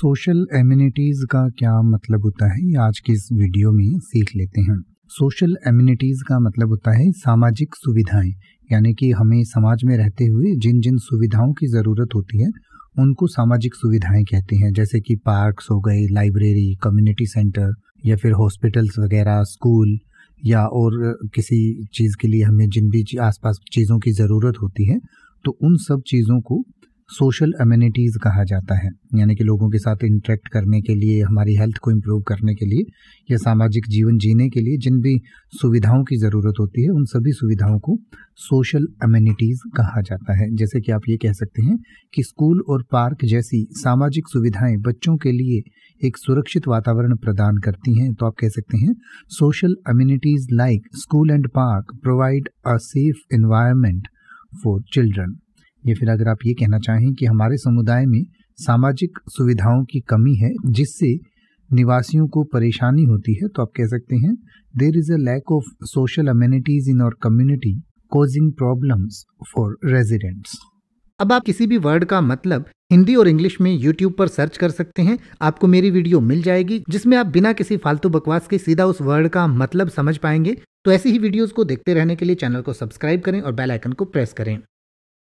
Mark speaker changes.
Speaker 1: social amenities का क्या मतलब होता है ये आज की इस वीडियो में सीख लेते हैं सोशल एम्यूनिटीज़ का मतलब होता है सामाजिक सुविधाएं यानी कि हमें समाज में रहते हुए जिन जिन सुविधाओं की ज़रूरत होती है उनको सामाजिक सुविधाएं कहते हैं जैसे कि पार्क्स हो गए लाइब्रेरी कम्युनिटी सेंटर या फिर हॉस्पिटल्स वगैरह स्कूल या और किसी चीज़ के लिए हमें जिन भी आसपास चीज़ों की ज़रूरत होती है तो उन सब चीज़ों को सोशल अम्यूनिटीज़ कहा जाता है यानी कि लोगों के साथ इंटरेक्ट करने के लिए हमारी हेल्थ को इम्प्रूव करने के लिए या सामाजिक जीवन जीने के लिए जिन भी सुविधाओं की ज़रूरत होती है उन सभी सुविधाओं को सोशल अम्यूनिटीज़ कहा जाता है जैसे कि आप ये कह सकते हैं कि स्कूल और पार्क जैसी सामाजिक सुविधाएं बच्चों के लिए एक सुरक्षित वातावरण प्रदान करती हैं तो आप कह सकते हैं social amenities like school and park provide a safe environment for children या फिर अगर आप ये कहना चाहें कि हमारे समुदाय में सामाजिक सुविधाओं की कमी है जिससे निवासियों को परेशानी होती है तो आप कह सकते हैं there is a lack of social amenities in our community causing problems for residents
Speaker 2: अब आप किसी भी वर्ड का मतलब हिंदी और इंग्लिश में यूट्यूब पर सर्च कर सकते हैं आपको मेरी वीडियो मिल जाएगी जिसमें आप बिना किसी फालतू बकवास के सीधा उस वर्ड का मतलब समझ पाएंगे तो ऐसी ही वीडियोस को देखते रहने के लिए चैनल को सब्सक्राइब करें और बेल आइकन को प्रेस करें